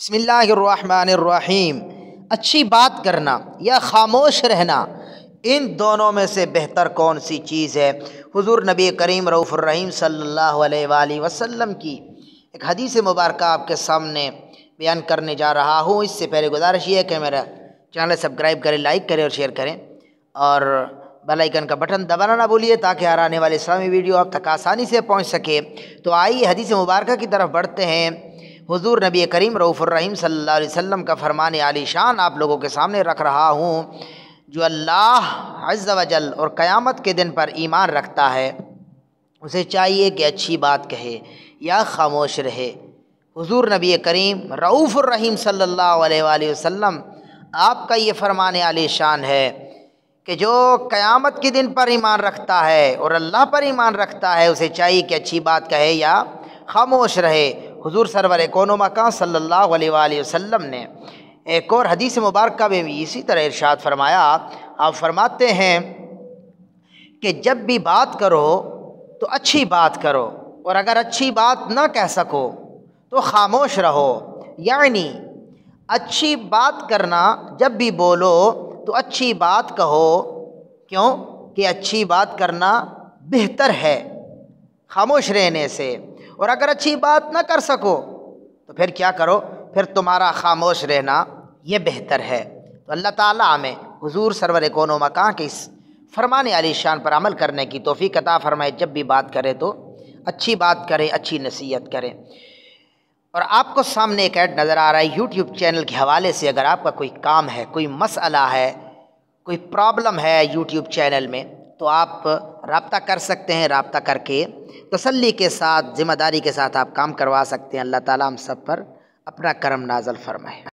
बसमिल्लाम अच्छी बात करना या खामोश रहना इन दोनों में से बेहतर कौन सी चीज़ है हुजूर नबी करीम रऊफ़ुर्रहीम सल्लल्लाहु अलैहि वसल्लम की एक हदीस मुबारक आपके सामने बयान करने जा रहा हूँ इससे पहले गुजारिश ये है कि मेरा चैनल सब्सक्राइब करें लाइक करें और शेयर करें और बेलाइकन का बटन दबाना ना भूलिए ताकि हर आने वाले इस्लामी वीडियो आप तक आसानी से पहुँच सके तो आइए हदीस मुबारक की तरफ बढ़ते हैं हुजूर नबी करीम रऊफ़ुर्रहीम सल्लल्लाहु अलैहि वसल्लम का फ़रमान आलीशान आप लोगों के सामने रख रहा हूँ जो अल्लाह अज्जल और क़यामत के दिन पर ईमान रखता है उसे चाहिए कि अच्छी बात कहे या खामोश रहे हुजूर नबी करीम रऊफ़ुर्रहीम सल्लल्लाहु अलैहि वसल्लम आपका ये फ़रमान आलीशान है कि जो क़यामत के दिन पर ईमान रखता है और अल्लाह पर ईमान रखता है उसे चाहिए कि अच्छी बात कहे या खामोश रहे हुजूर सरवर कौन मकान सल्लल्लाहु अलैहि वसल्लम ने एक और हदीस मुबारक में भी इसी तरह इरशाद फरमाया आप फरमाते हैं कि जब भी बात करो तो अच्छी बात करो और अगर अच्छी बात ना कह सको तो खामोश रहो यानी अच्छी बात करना जब भी बोलो तो अच्छी बात कहो क्यों कि अच्छी बात करना बेहतर है खामोश रहने से और अगर अच्छी बात ना कर सको तो फिर क्या करो फिर तुम्हारा खामोश रहना ये बेहतर है तो अल्लाह ताला हमें हुजूर सरवर कौन मकान के इस फरमान आली शान पर अमल करने की तोफ़ी कता फरमाए जब भी बात करें तो अच्छी बात करें अच्छी नसीहत करें और आपको सामने एक ऐड नज़र आ रहा है यूट्यूब चैनल के हवाले से अगर आपका कोई काम है कोई मसला है कोई प्रॉब्लम है यूट्यूब चैनल में तो आप रबता कर सकते हैं रबता करके तसल्ली के साथ ज़िम्मेदारी के साथ आप काम करवा सकते हैं अल्लाह ताला हम सब पर अपना करम नाजल फरमाए